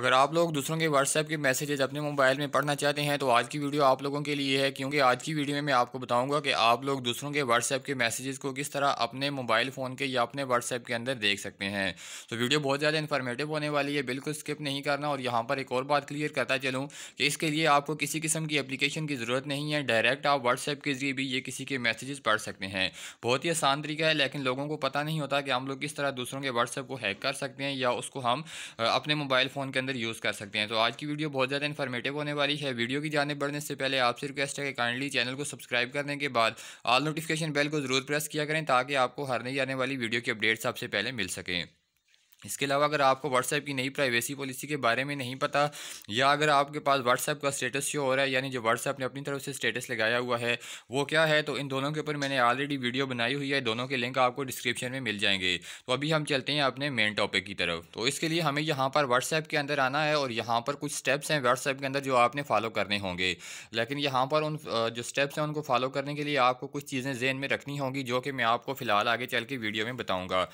अगर आप लोग दूसरों के व्हाट्सएप के मैसेजेज अपने मोबाइल में पढ़ना चाहते हैं तो आज की वीडियो आप लोगों के लिए है क्योंकि आज की वीडियो में मैं आपको बताऊंगा कि आप लोग दूसरों के व्हाट्सएप के मैसेजेस को किस तरह अपने मोबाइल फ़ोन के या अपने व्हाट्सएप के अंदर देख सकते हैं तो वीडियो बहुत ज़्यादा इन्फॉर्मेटिव होने वाली है बिल्कुल स्किप नहीं करना और यहाँ पर एक और बात क्लियर करता चलूँ कि इसके लिए आपको किसी किस्म की अपलीकेशन की ज़रूरत नहीं है डायरेक्ट आप व्हाट्सएप के जरिए भी ये किसी के मैसेजेस पढ़ सकते हैं बहुत ही आसान तरीका है लेकिन लोगों को पता नहीं होता कि हम लोग किस तरह दूसरों के व्हाट्सएप को हैक कर सकते हैं या उसको हम अपने मोबाइल फ़ोन के अंदर अंदर यूज़ कर सकते हैं तो आज की वीडियो बहुत ज़्यादा इन्फॉर्मेटिव होने वाली है वीडियो की जाने बढ़ने से पहले आपसे रिक्वेस्ट है कि काइंडली चैनल को सब्सक्राइब करने के बाद ऑल नोटिफिकेशन बेल को ज़रूर प्रेस किया करें ताकि आपको हर नहीं आने वाली वीडियो की अपडेट सबसे पहले मिल सकें इसके अलावा अगर आपको व्हाट्सएप की नई प्राइवेसी पॉलिसी के बारे में नहीं पता या अगर आपके पास व्हाट्सएप का स्टेटस शो हो रहा है यानी जो व्हाट्सएप ने अपनी तरफ से स्टेटस लगाया हुआ है वो क्या है तो इन दोनों के ऊपर मैंने ऑलरेडी वीडियो बनाई हुई है दोनों के लिंक आपको डिस्क्रिप्शन में मिल जाएंगे तो अभी हम चलते हैं अपने मेन टॉपिक की तरफ तो इसके लिए हमें यहाँ पर व्हाट्सएप के अंदर आना है और यहाँ पर कुछ स्टेप्स हैं व्हाट्सएप के अंदर जो आपने फॉलो करने होंगे लेकिन यहाँ पर उन जो स्टेप्स हैं उनको फॉलो करने के लिए आपको कुछ चीज़ें ज़ेन में रखनी होंगी जो कि मैं आपको फ़िलहाल आगे चल के वीडियो में बताऊँगा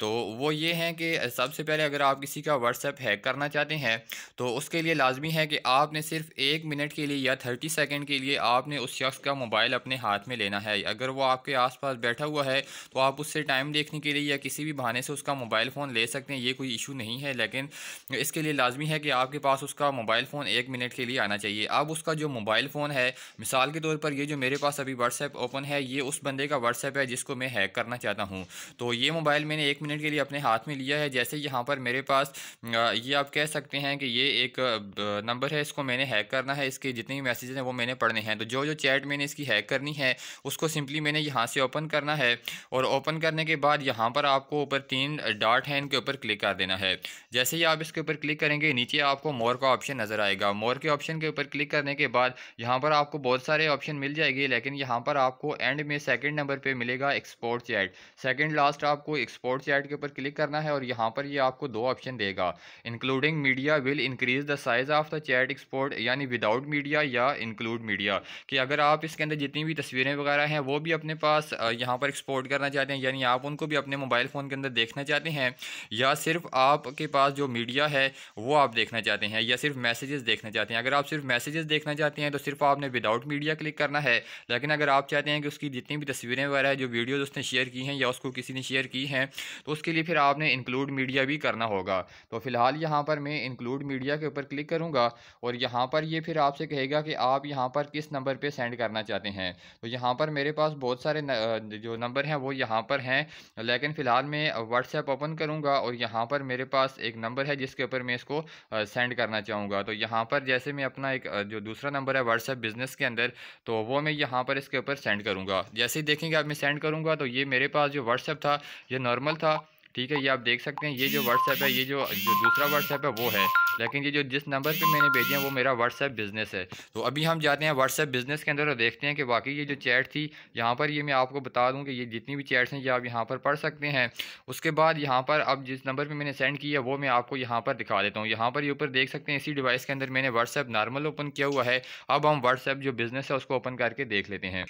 तो वो ये हैं कि सबसे पहले अगर आप किसी का व्हाट्सएप हैक करना चाहते हैं तो उसके लिए लाजमी है कि आपने सिर्फ एक मिनट के लिए या थर्टी सेकेंड के लिए आपने उस शख्स का मोबाइल अपने हाथ में लेना है अगर वो आपके आस पास बैठा हुआ है तो आप उससे टाइम देखने के लिए या किसी भी बहाने से उसका मोबाइल फ़ोन ले सकते हैं ये कोई इशू नहीं है लेकिन इसके लिए लाजमी है कि आपके पास उसका मोबाइल फ़ोन एक मिनट के लिए आना चाहिए अब उसका जो मोबाइल फ़ोन है मिसाल के तौर पर ये जो मेरे पास अभी व्हाट्सएप ओपन है ये उस बंदे का व्हाट्सएप है जिसको मैं हैक करना चाहता हूँ तो ये मोबाइल मैंने एक मिनट के लिए अपने हाथ में लिया है जैसे जैसे यहाँ पर मेरे पास ये आप कह सकते हैं कि ये एक नंबर है इसको मैंने हैक करना है इसके जितने भी मैसेजेस हैं वो मैंने पढ़ने हैं तो जो जो चैट मैंने इसकी हैक करनी है उसको सिंपली मैंने यहाँ से ओपन करना है और ओपन करने के बाद यहाँ पर आपको ऊपर तीन डार्ट हैं इनके ऊपर क्लिक कर देना है जैसे ही आप इसके ऊपर क्लिक करेंगे नीचे आपको मोर का ऑप्शन नज़र आएगा मोर के ऑप्शन के ऊपर क्लिक करने के बाद यहाँ पर आपको बहुत सारे ऑप्शन मिल जाएंगे लेकिन यहाँ पर आपको एंड में सेकेंड नंबर पर मिलेगा एक्सपोर्ट चैट सेकेंड लास्ट आपको एक्सपोर्ट चैट के ऊपर क्लिक करना है और यहाँ पर ये आपको दो ऑप्शन देगा including media will increase the size of the chat export यानी विदाउट मीडिया या इंक्लूड मीडिया कि अगर आप इसके अंदर जितनी भी तस्वीरें वगैरह हैं वो भी अपने पास यहाँ पर एक्सपोर्ट करना चाहते हैं यानी आप उनको भी अपने मोबाइल फ़ोन के अंदर देखना चाहते हैं या सिर्फ आपके पास जो मीडिया है वो आप देखना चाहते हैं या सिर्फ मैसेजेस देखना चाहते हैं अगर आप सिर्फ मैसेजेस देखना चाहते हैं तो सिर्फ आपने विदाउट मीडिया क्लिक करना है लेकिन अगर आप चाहते हैं कि उसकी जितनी भी तस्वीरें वगैरह जो वीडियोज़ उसने शेयर की हैं या उसको किसी ने शेयर की हैं तो उसके लिए फिर आपने इंक्लूड मीडिया मीडिया भी करना होगा तो फ़िलहाल यहाँ पर मैं इंक्लूड मीडिया के ऊपर क्लिक करूँगा और यहाँ पर ये फिर आपसे कहेगा कि आप यहाँ पर किस नंबर पर सेंड करना चाहते हैं तो यहाँ पर मेरे पास बहुत सारे न, जो नंबर हैं वो यहाँ पर हैं लेकिन फ़िलहाल मैं व्हाट्सएप ओपन करूँगा और यहाँ पर मेरे पास एक नंबर है जिसके ऊपर मैं इसको सेंड करना चाहूँगा तो यहाँ पर जैसे मैं अपना एक जो दूसरा नंबर है व्हाट्सएप बिज़नेस के अंदर तो वो मैं यहाँ पर इसके ऊपर सेंड करूँगा जैसे ही देखेंगे आप मैं सेंड करूँगा तो ये मेरे पास जो व्हाट्सएप था ये नॉर्मल था ठीक है ये आप देख सकते हैं ये जो व्हाट्सएप है ये जो जो दूसरा व्हाट्सएप है वो है लेकिन ये जो जिस नंबर पे मैंने भेजे हैं वो मेरा व्हाट्सएप बिज़नेस है तो अभी हम जाते हैं व्हाट्सएप बिज़नेस के अंदर और देखते हैं कि वाकई ये जो चैट थी यहाँ पर ये मैं आपको बता दूँ कि ये जितनी भी चैट्स हैं ये आप यहाँ पर पढ़ सकते हैं उसके बाद यहाँ पर अब जिस नंबर पर मैंने सेंड किया है वो मैं आपको यहाँ पर दिखा देता हूँ यहाँ पर ये ऊपर देख सकते हैं इसी डिवाइस के अंदर मैंने व्हाट्सएप नॉर्मल ओपन किया हुआ है अब हम व्हाट्सएप जो बिज़नेस है उसको ओपन करके देख लेते हैं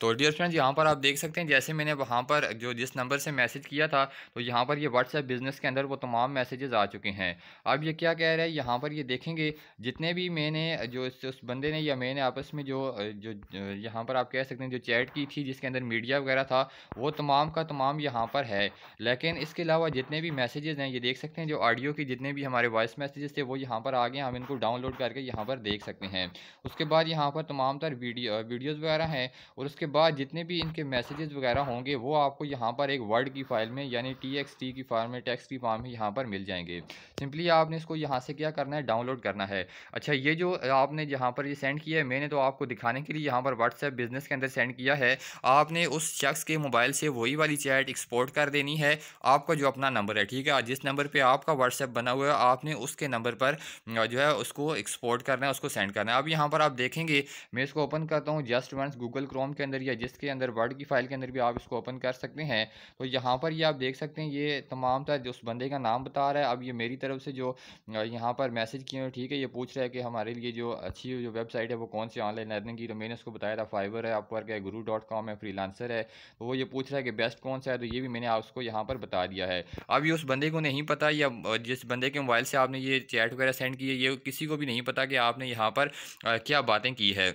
तो डियर फ्रेंड्स यहाँ पर आप देख सकते हैं जैसे मैंने वहाँ पर जो जिस नंबर से मैसेज किया था तो यहाँ पर ये व्हाट्सएप बिज़नेस के अंदर वो तमाम मैसेजेस आ चुके हैं अब ये क्या कह रहा है यहाँ पर ये देखेंगे जितने भी मैंने जो इस उस बंदे ने या मैंने आपस में जो जो यहाँ पर आप कह सकते हैं जो चैट की थी जिसके अंदर मीडिया वगैरह था वो तमाम का तमाम यहाँ पर है लेकिन इसके अलावा जितने भी मैसेजेज़ हैं ये देख सकते हैं जो ऑडियो के जितने भी हमारे वॉइस मैसेजेस थे वो यहाँ पर आ गए हम इनको डाउनलोड करके यहाँ पर देख सकते हैं उसके बाद यहाँ पर तमाम तर वीडियो वीडियोज़ वगैरह हैं और उसके बाद जितने भी इनके मैसेजेस वगैरह होंगे वो आपको यहाँ पर एक वर्ड की फाइल में यानी टी एक्स टी की फार्म में टेक्स्ट की फार्म में यहाँ पर मिल जाएंगे सिंपली आपने इसको यहाँ से क्या करना है डाउनलोड करना है अच्छा ये जो आपने यहाँ पर ये सेंड किया है मैंने तो आपको दिखाने के लिए यहाँ पर व्हाट्सएप बिजनेस के अंदर सेंड किया है आपने उस शख्स के मोबाइल से वही वाली चैट एक्सपोर्ट कर देनी है आपका जो अपना नंबर है ठीक है जिस नंबर पर आपका व्हाट्सएप बना हुआ है आपने उसके नंबर पर जो है उसको एक्सपोर्ट करना है उसको सेंड करना है अब यहाँ पर आप देखेंगे मैं इसको ओपन करता हूँ जस्ट वंस गूगल क्रोम के अंदर अंदर या जिसके अंदर वर्ड की फ़ाइल के अंदर भी आप इसको ओपन कर सकते हैं तो यहाँ पर ये आप देख सकते हैं ये तमाम तर उस बंदे का नाम बता रहा है अब ये मेरी तरफ से जो यहाँ पर मैसेज किए हैं ठीक है ये पूछ रहा है कि हमारे लिए जो अच्छी जो वेबसाइट है वो कौन सी ऑनलाइन लर्निंग की तो मैंने उसको बताया था फाइबर है अपवर्क है गुरु डॉट कॉम है लांसर है तो वो ये पूछ रहा है कि बेस्ट कौन सा है तो ये भी मैंने आपको यहाँ पर बता दिया है अब ये उस बंदे को नहीं पता या जिस बंदे के मोबाइल से आपने ये चैट वगैरह सेंड की है ये किसी को भी नहीं पता कि आपने यहाँ पर क्या बातें की है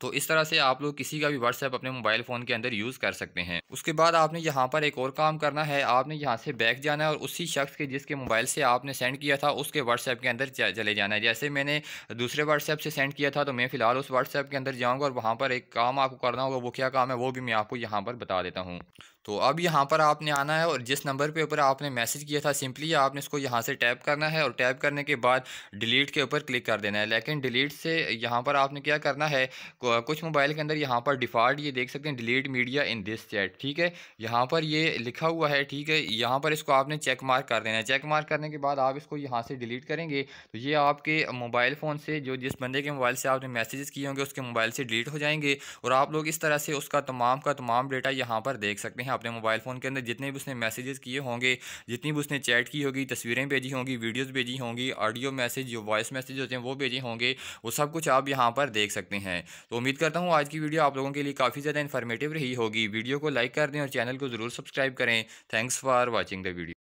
तो इस तरह से आप लोग किसी का भी व्हाट्सएप अपने मोबाइल फ़ोन के अंदर यूज़ कर सकते हैं उसके बाद आपने यहाँ पर एक और काम करना है आपने यहाँ से बैक जाना है और उसी शख्स के जिसके मोबाइल से आपने सेंड किया था उसके व्हाट्सएप के अंदर चले जाना है जैसे मैंने दूसरे व्हाट्सएप से सेंड किया था तो मैं फ़िलहाल उस व्हाट्सएप के अंदर जाऊँगा और वहाँ पर एक काम आपको करना होगा वो क्या काम है वो भी मैं आपको यहाँ पर बता देता हूँ तो अब यहाँ पर आपने आना है और जिस नंबर के ऊपर आपने मैसेज किया था सिंपली आपने इसको यहाँ से टैप करना है और टैप करने के बाद डिलीट के ऊपर क्लिक कर देना है लेकिन डिलीट से यहाँ पर आपने क्या करना है कुछ मोबाइल के अंदर यहाँ पर डिफ़ॉल्ट ये देख सकते हैं delete media in this chat ठीक है यहाँ पर ये लिखा हुआ है ठीक है यहाँ पर इसको आपने चेक मार्क कर देना है चेक मार्क करने के बाद आप इसको यहाँ से डिलीट करेंगे तो ये आपके मोबाइल फ़ोन से जो जिस बंदे के मोबाइल से आपने मैसेजेस किए होंगे उसके मोबाइल से डिलीट हो जाएंगे और आप लोग इस तरह से उसका तमाम का तमाम डेटा यहाँ पर देख सकते हैं अपने मोबाइल फ़ोन के अंदर जितने भी उसने मैसेजेस किए होंगे जितनी भी उसने चैट की होगी तस्वीरें भेजी होंगी वीडियोज़ भेजी होंगी ऑडियो मैसेज जो वॉइस मैसेज होते हैं वो भेजे होंगे वो सब कुछ आप यहाँ पर देख सकते हैं तो उम्मीद करता हूँ आज की वीडियो आप लोगों के लिए काफ़ी ज़्यादा इन्फॉर्मेटिव रही होगी वीडियो को लाइक कर दें और चैनल को ज़रूर सब्सक्राइब करें thanks for watching the video